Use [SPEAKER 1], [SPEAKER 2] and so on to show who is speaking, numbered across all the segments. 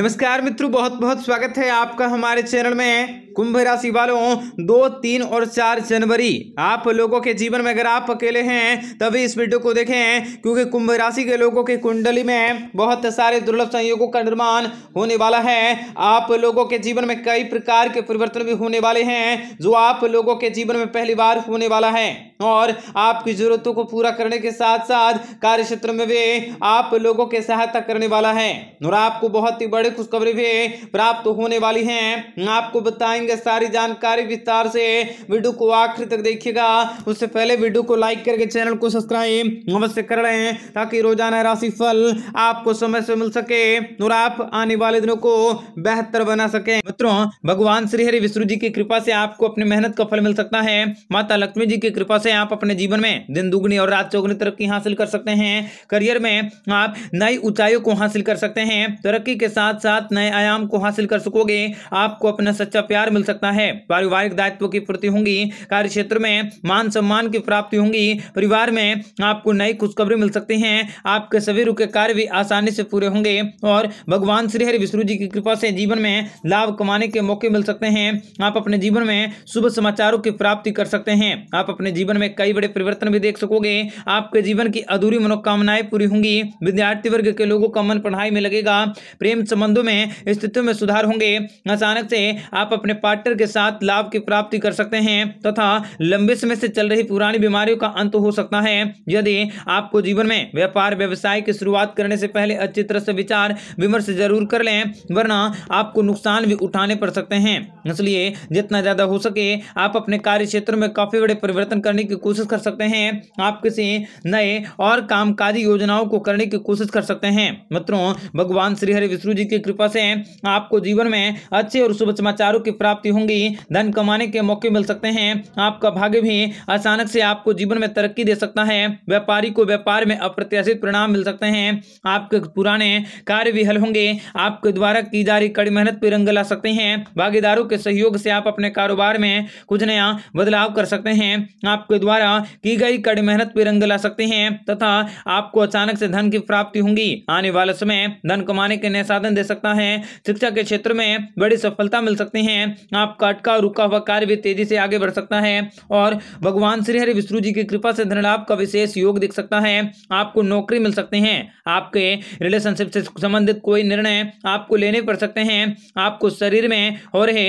[SPEAKER 1] नमस्कार मित्रों बहुत बहुत स्वागत है आपका हमारे चैनल में कुंभ राशि वालों दो तीन और चार जनवरी आप लोगों के जीवन में अगर आप अकेले हैं तभी इस वीडियो को देखें क्योंकि कुंभ राशि के लोगों की कुंडली में बहुत सारे दुर्लभ संयोगों का निर्माण होने वाला है आप लोगों के जीवन में कई प्रकार के परिवर्तन भी होने वाले हैं जो आप लोगों के जीवन में पहली बार होने वाला है और आपकी जरूरतों को पूरा करने के साथ साथ कार्य क्षेत्र में भी आप लोगों के सहायता करने वाला है और आपको बहुत ही बड़ी खुशखबरी भी प्राप्त होने वाली है आपको बताएंगे सारी जानकारी विस्तार से वीडियो को आखिर तक देखिएगा उससे पहले वीडियो को लाइक करके चैनल को सब्सक्राइब अवश्य कर रहे हैं ताकि रोजाना राशि फल आपको समय से मिल सके और आप आने वाले दिनों को बेहतर बना सके मित्रों भगवान श्री हरि विष्णु जी की कृपा से आपको अपनी मेहनत का फल मिल सकता है माता लक्ष्मी जी की कृपा से से आप अपने जीवन में दिन दुगनी और रात चौगनी तरक्की हासिल कर सकते हैं करियर में आप नई ऊंचाइयों को हासिल कर सकते हैं तरक्की के साथ साथ नए आयाम को हासिल कर सकोगे आपको अपना सच्चा प्यार मिल सकता है पारिवारिक दायित्व की पूर्ति होंगी कार्य क्षेत्र में मान सम्मान की प्राप्ति होंगी परिवार में आपको नई खुशखबरी मिल सकती है आपके सभी रुके कार्य भी आसानी से पूरे होंगे और भगवान श्री हरि विष्णु जी की कृपा से जीवन में लाभ कमाने के मौके मिल सकते हैं आप अपने जीवन में शुभ समाचारों की प्राप्ति कर सकते हैं आप अपने जीवन में कई बड़े परिवर्तन भी देख सकोगे आपके जीवन की अधूरी मनोकामनाएं पूरी होंगी विद्यार्थी वर्ग के लोगों का मन पढ़ाई में लगेगा प्रेम संबंधों में स्थितियों में सुधार होंगे अचानक से आप अपने पार्टनर के साथ लाभ की प्राप्ति कर सकते हैं तथा लंबे समय से चल रही पुरानी बीमारियों का अंत हो सकता है यदि आपको जीवन में व्यापार व्यवसाय की शुरुआत करने से पहले अच्छी तरह से विचार विमर्श जरूर कर लें वरना आपको नुकसान भी उठाने पड़ सकते हैं इसलिए जितना ज्यादा हो सके आप अपने कार्य क्षेत्र में काफी बड़े परिवर्तन करने की कोशिश कर सकते हैं आप किसी नए और कामकाजी योजनाओं को करने की कोशिश कर सकते हैं मित्रों भगवान श्री हरि विष्णु जी की कृपा से आपको जीवन में अच्छे और शुभ समाचारों की प्राप्ति होंगी धन कमाने के मौके मिल सकते हैं आपका भाग्य भी अचानक से आपको जीवन में तरक्की दे सकता है व्यापारी को व्यापार में अप्रत्याशित परिणाम मिल सकते हैं आपके पुराने कार्य भी हल होंगे आपके द्वारा की जा रही कड़ी मेहनत पर रंग ला सकते हैं भागीदारों के सहयोग से आप अपने कारोबार में कुछ नया बदलाव कर सकते हैं आपके के द्वारा की गई कड़ी मेहनत भी रंग ला सकते हैं तथा आपको अचानक से धन की प्राप्ति होंगी आने वाले समय धन कमाने के नए साधन दे सकता है शिक्षा के क्षेत्र में बड़ी सफलता मिल सकती है आपका अटका रुका हुआ कार्य भी तेजी से आगे बढ़ सकता है और भगवान श्री हरि विष्णु जी की कृपा से धन लाभ का विशेष योग दिख सकता है आपको नौकरी मिल सकते हैं आपके रिलेशनशिप से संबंधित कोई निर्णय आपको लेने पड़ सकते हैं आपको शरीर में हो रहे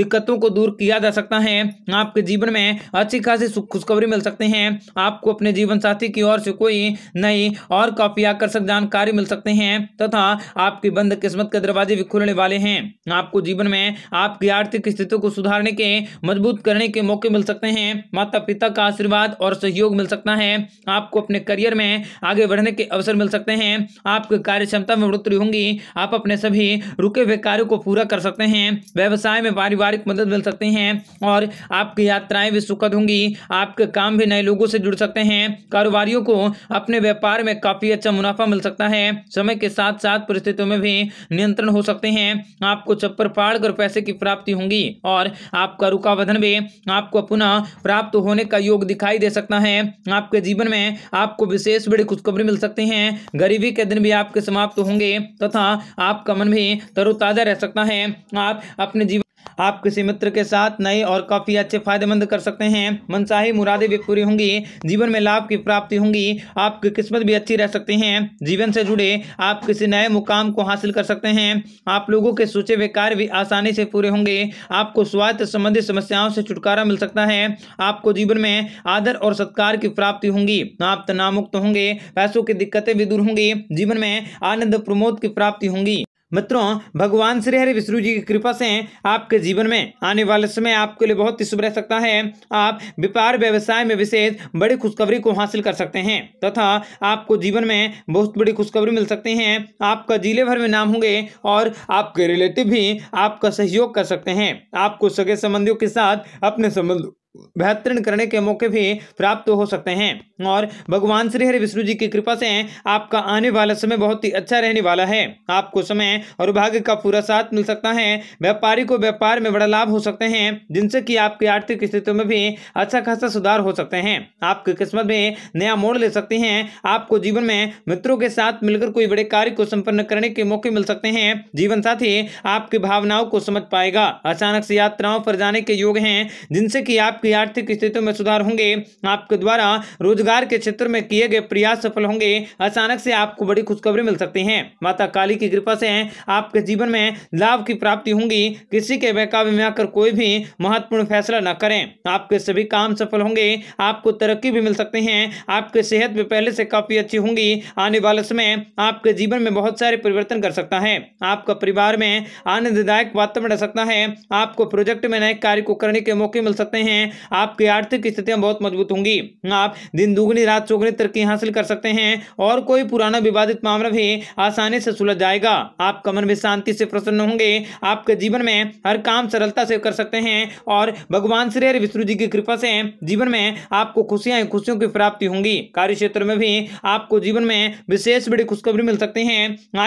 [SPEAKER 1] दिक्कतों को दूर किया जा सकता है आपके जीवन में अच्छी खासी सुख खुशखबरी मिल सकते हैं आपको अपने जीवन साथी की ओर से कोई नई और काफी आकर्षक जानकारी मिल सकते हैं तथा आपकी बंद किस्मत के दरवाजे भी खुलने वाले हैं आपको जीवन में आपकी आर्थिक स्थिति को सुधारने के मजबूत करने के मौके मिल सकते हैं माता पिता का आशीर्वाद और सहयोग मिल सकता है आपको अपने करियर में आगे बढ़ने के अवसर मिल सकते हैं आपकी कार्य क्षमता में बढ़ोतरी होंगी आप अपने सभी रुके हुए कार्यों को पूरा कर सकते हैं व्यवसाय में पारिवारिक मदद मिल सकते हैं और आपकी यात्राएं भी सुखद होंगी आप आपके काम भी नए लोगों से जुड़ सकते हैं कारोबारियों को अपने व्यापार में काफी अच्छा मुनाफा मिल सकता है समय के साथ साथ परिस्थितियों में भी नियंत्रण हो सकते हैं आपको चप्पर फाड़ कर पैसे की प्राप्ति होंगी और आपका रुकावधन भी आपको पुनः प्राप्त होने का योग दिखाई दे सकता है आपके जीवन में आपको विशेष बड़ी खुशखबरी मिल सकती है गरीबी के दिन भी आपके समाप्त होंगे तथा आपका मन भी तरोताजा रह सकता है आप अपने जीवन आप किसी मित्र के साथ नए और काफ़ी अच्छे फायदेमंद कर सकते हैं मनसाही मुरादें भी पूरी होंगी जीवन में लाभ की प्राप्ति होंगी आपकी किस्मत भी अच्छी रह सकती है जीवन से जुड़े आप किसी नए मुकाम को हासिल कर सकते हैं आप लोगों के सोचे हुए कार्य भी आसानी से पूरे होंगे आपको स्वास्थ्य संबंधी समस्याओं से छुटकारा मिल सकता है आपको जीवन में आदर और सत्कार की प्राप्ति होंगी आप तनावमुक्त होंगे पैसों की दिक्कतें भी दूर होंगी जीवन में आनंद प्रमोद की प्राप्ति होंगी मित्रों भगवान श्री हरि विष्णु जी की कृपा से आपके जीवन में आने वाले समय आपके लिए बहुत ही शुभ रह सकता है आप व्यापार व्यवसाय में विशेष बड़ी खुशखबरी को हासिल कर सकते हैं तथा आपको जीवन में बहुत बड़ी खुशखबरी मिल सकती है आपका जिले भर में नाम होंगे और आपके रिलेटिव भी आपका सहयोग कर सकते हैं आपको सगे संबंधियों के साथ अपने संबंध बेहतरीन करने के मौके भी प्राप्त हो सकते हैं और भगवान श्री हरि विष्णु जी की कृपा से आपका आने वाला समय बहुत ही अच्छा रहने वाला है आपको समय और भाग्य का पूरा साथ मिल सकता है व्यापारी को व्यापार में बड़ा लाभ हो सकते हैं जिनसे कि आपकी आर्थिक स्थिति में भी अच्छा खासा सुधार हो सकते हैं आपकी किस्मत भी नया मोड़ ले सकती है आपको जीवन में मित्रों के साथ मिलकर कोई बड़े कार्य को संपन्न करने के मौके मिल सकते हैं जीवन साथी आपकी भावनाओं को समझ पाएगा अचानक से यात्राओं पर जाने के योग हैं जिनसे की आप आपकी आर्थिक स्थिति में सुधार होंगे आपके द्वारा रोजगार के क्षेत्र में किए गए प्रयास सफल होंगे अचानक से आपको बड़ी खुशखबरी मिल सकती है माता काली की कृपा से आपके जीवन में लाभ की प्राप्ति होंगी किसी के बहकावे में आकर कोई भी महत्वपूर्ण फैसला न करें आपके सभी काम सफल होंगे आपको तरक्की भी मिल सकती है आपके सेहत भी पहले से काफी अच्छी होंगी आने वाले समय आपके जीवन में बहुत सारे परिवर्तन कर सकता है आपका परिवार में आनंददायक वातावरण रह सकता है आपको प्रोजेक्ट में नए कार्य को करने के मौके मिल सकते हैं आपकी आर्थिक स्थितियां बहुत मजबूत होंगी आप दिन दुगनी रात चौगनी तरक्की हासिल कर सकते हैं और कोई पुराना विवादित मामला भी आसानी से सुलझ जाएगा आप कमर में शांति से प्रसन्न होंगे आपके जीवन में हर काम सरलता से कर सकते हैं और भगवान श्री हरि विष्णु जी की कृपा से जीवन में आपको खुशियां खुशियों की प्राप्ति होंगी कार्य क्षेत्र में भी आपको जीवन में विशेष बड़ी खुशखबरी मिल सकती है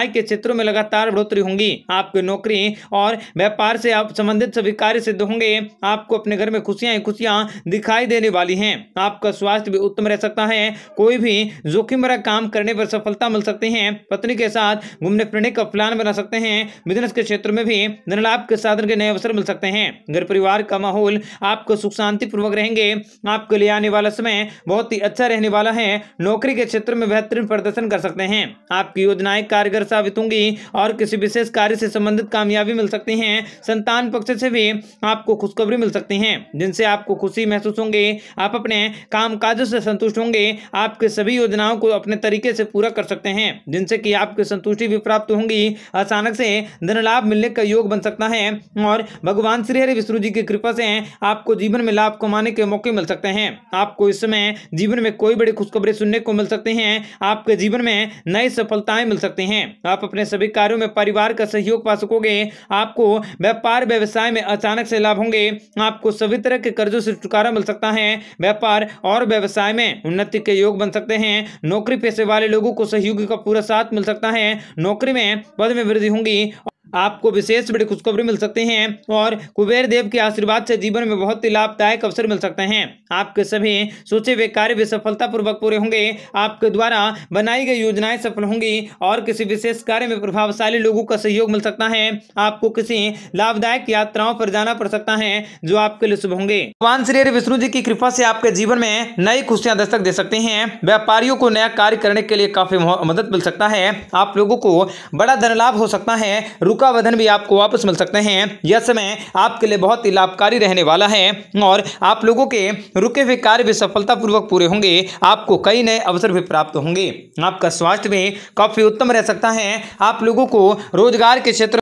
[SPEAKER 1] आय के क्षेत्रों में लगातार बढ़ोतरी होंगी आपकी नौकरी और व्यापार से आप संबंधित सभी कार्य सिद्ध होंगे आपको अपने घर में खुशियां खुशियां दिखाई देने वाली हैं आपका स्वास्थ्य भी उत्तम रह सकता है कोई भी जोखिम भरा काम करने पर सफलता मिल सकती है पत्नी के साथ घूमने फिरने का प्लान बना सकते हैं बिजनेस के क्षेत्र में भी धनलाभ के साधन के नए अवसर मिल सकते हैं घर परिवार का माहौल आपको सुख शांति पूर्वक रहेंगे आपके लिए आने वाला समय बहुत ही अच्छा रहने वाला है नौकरी के क्षेत्र में बेहतरीन प्रदर्शन कर सकते हैं आपकी योजनाएं कारगर साबित होंगी और किसी विशेष कार्य से संबंधित कामयाबी मिल सकती है संतान पक्ष से भी आपको खुशखबरी मिल सकती है जिनसे आप आपको खुशी महसूस होंगे आप अपने काम काजों से संतुष्ट होंगे आपके सभी योजनाओं को अपने तरीके से पूरा कर सकते हैं जिनसे कि आपकी संतुष्टि भी प्राप्त होंगी अचानक से धन लाभ मिलने का योग बन सकता है और भगवान श्री हरि विष्णु जी की कृपा से आपको जीवन में लाभ कमाने के मौके मिल सकते हैं आपको इस समय जीवन में कोई बड़ी खुशखबरी सुनने को मिल सकती हैं आपके जीवन में नई सफलताएं मिल सकती हैं आप अपने सभी कार्यों में परिवार का सहयोग पा सकोगे आपको व्यापार व्यवसाय में अचानक से लाभ होंगे आपको सभी तरह के कर्ज कर्जों से छुटकारा मिल सकता है व्यापार और व्यवसाय में उन्नति के योग बन सकते हैं नौकरी पेशे वाले लोगों को सहयोगी का पूरा साथ मिल सकता है नौकरी में पद में वृद्धि होगी आपको विशेष बड़ी खुशखबरी मिल सकती है और कुबेर देव के आशीर्वाद से जीवन में बहुत ही लाभदायक अवसर मिल सकते हैं आपके सभी सोचे हुए कार्य भी सफलतापूर्वक पूरे होंगे आपके द्वारा बनाई गई योजनाएं सफल होंगी और किसी विशेष कार्य में प्रभावशाली लोगों का सहयोग मिल सकता है आपको किसी लाभदायक यात्राओं पर जाना पड़ सकता है जो आपके लिए शुभ होंगे भगवान श्री विष्णु जी की कृपा से आपके जीवन में नई खुशियां दस्तक दे सकते हैं व्यापारियों को नया कार्य करने के लिए काफी मदद मिल सकता है आप लोगों को बड़ा धन लाभ हो सकता है रुका वधन भी आपको वापस मिल सकते हैं यह समय आपके लिए बहुत ही लाभकारी रहने वाला है और आप लोगों के रुके हुए कार्य भी सफलतापूर्वक पूरे होंगे आपको कई नए अवसर भी प्राप्त होंगे आपका स्वास्थ्य भी काफ़ी उत्तम रह सकता है आप लोगों को रोजगार के क्षेत्र